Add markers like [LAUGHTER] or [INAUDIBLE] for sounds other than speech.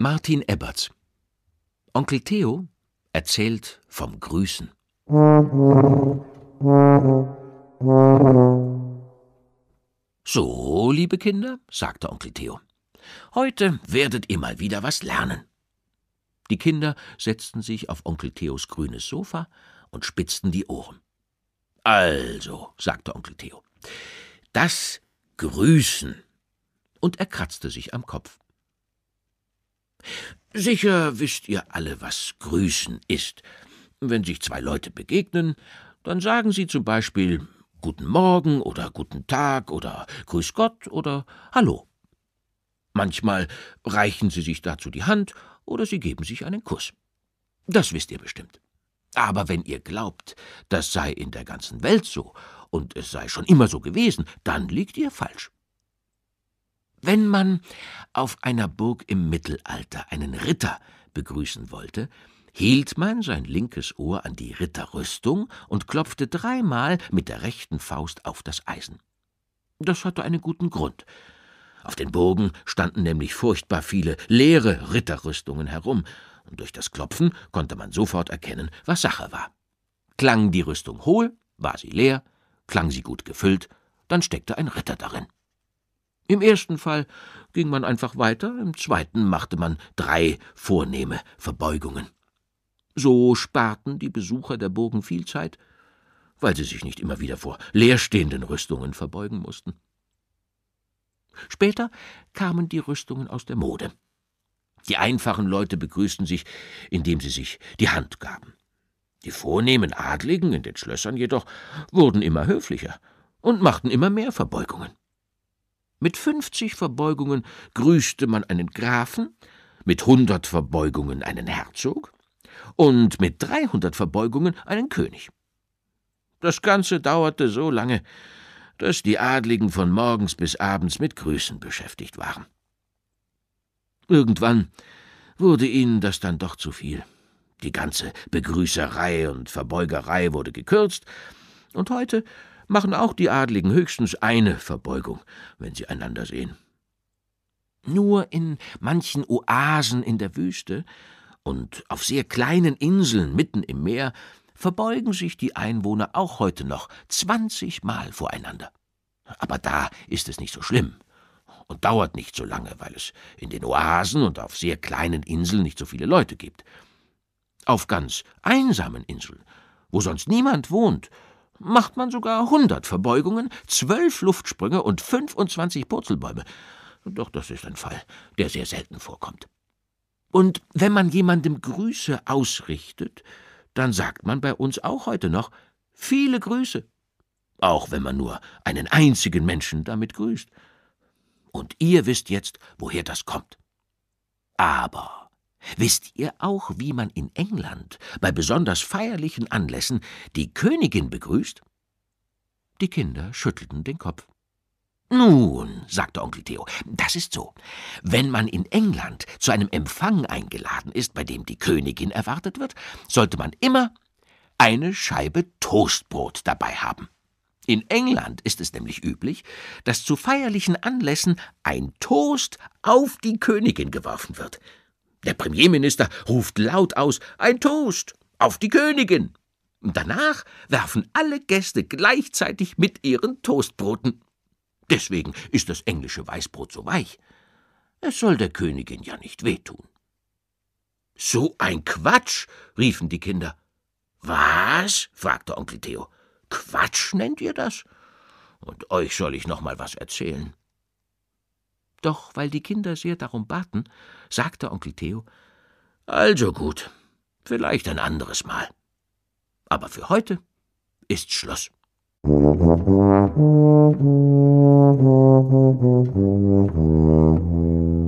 Martin Ebberts. Onkel Theo erzählt vom Grüßen. So, liebe Kinder, sagte Onkel Theo, heute werdet ihr mal wieder was lernen. Die Kinder setzten sich auf Onkel Theos grünes Sofa und spitzten die Ohren. Also, sagte Onkel Theo, das Grüßen. Und er kratzte sich am Kopf. Sicher wisst ihr alle, was Grüßen ist. Wenn sich zwei Leute begegnen, dann sagen sie zum Beispiel Guten Morgen oder Guten Tag oder Grüß Gott oder Hallo. Manchmal reichen sie sich dazu die Hand oder sie geben sich einen Kuss. Das wisst ihr bestimmt. Aber wenn ihr glaubt, das sei in der ganzen Welt so und es sei schon immer so gewesen, dann liegt ihr falsch. Wenn man auf einer Burg im Mittelalter einen Ritter begrüßen wollte, hielt man sein linkes Ohr an die Ritterrüstung und klopfte dreimal mit der rechten Faust auf das Eisen. Das hatte einen guten Grund. Auf den Burgen standen nämlich furchtbar viele leere Ritterrüstungen herum, und durch das Klopfen konnte man sofort erkennen, was Sache war. Klang die Rüstung hohl, war sie leer, klang sie gut gefüllt, dann steckte ein Ritter darin. Im ersten Fall ging man einfach weiter, im zweiten machte man drei vornehme Verbeugungen. So sparten die Besucher der Burgen viel Zeit, weil sie sich nicht immer wieder vor leerstehenden Rüstungen verbeugen mussten. Später kamen die Rüstungen aus der Mode. Die einfachen Leute begrüßten sich, indem sie sich die Hand gaben. Die vornehmen Adligen in den Schlössern jedoch wurden immer höflicher und machten immer mehr Verbeugungen. Mit fünfzig Verbeugungen grüßte man einen Grafen, mit hundert Verbeugungen einen Herzog und mit dreihundert Verbeugungen einen König. Das Ganze dauerte so lange, dass die Adligen von morgens bis abends mit Grüßen beschäftigt waren. Irgendwann wurde ihnen das dann doch zu viel. Die ganze Begrüßerei und Verbeugerei wurde gekürzt, und heute machen auch die Adligen höchstens eine Verbeugung, wenn sie einander sehen. Nur in manchen Oasen in der Wüste und auf sehr kleinen Inseln mitten im Meer verbeugen sich die Einwohner auch heute noch zwanzigmal voreinander. Aber da ist es nicht so schlimm und dauert nicht so lange, weil es in den Oasen und auf sehr kleinen Inseln nicht so viele Leute gibt. Auf ganz einsamen Inseln, wo sonst niemand wohnt, macht man sogar 100 Verbeugungen, 12 Luftsprünge und 25 Purzelbäume. Doch das ist ein Fall, der sehr selten vorkommt. Und wenn man jemandem Grüße ausrichtet, dann sagt man bei uns auch heute noch viele Grüße, auch wenn man nur einen einzigen Menschen damit grüßt. Und ihr wisst jetzt, woher das kommt. Aber Wisst ihr auch, wie man in England bei besonders feierlichen Anlässen die Königin begrüßt? Die Kinder schüttelten den Kopf. Nun, sagte Onkel Theo, das ist so. Wenn man in England zu einem Empfang eingeladen ist, bei dem die Königin erwartet wird, sollte man immer eine Scheibe Toastbrot dabei haben. In England ist es nämlich üblich, dass zu feierlichen Anlässen ein Toast auf die Königin geworfen wird. Der Premierminister ruft laut aus Ein Toast auf die Königin. danach werfen alle Gäste gleichzeitig mit ihren Toastbroten. Deswegen ist das englische Weißbrot so weich. Es soll der Königin ja nicht wehtun. So ein Quatsch, riefen die Kinder. Was? fragte Onkel Theo. Quatsch nennt ihr das? Und euch soll ich noch mal was erzählen. Doch weil die Kinder sehr darum baten, sagte Onkel Theo Also gut, vielleicht ein anderes Mal. Aber für heute ist Schluss. Musik [LAUGHS]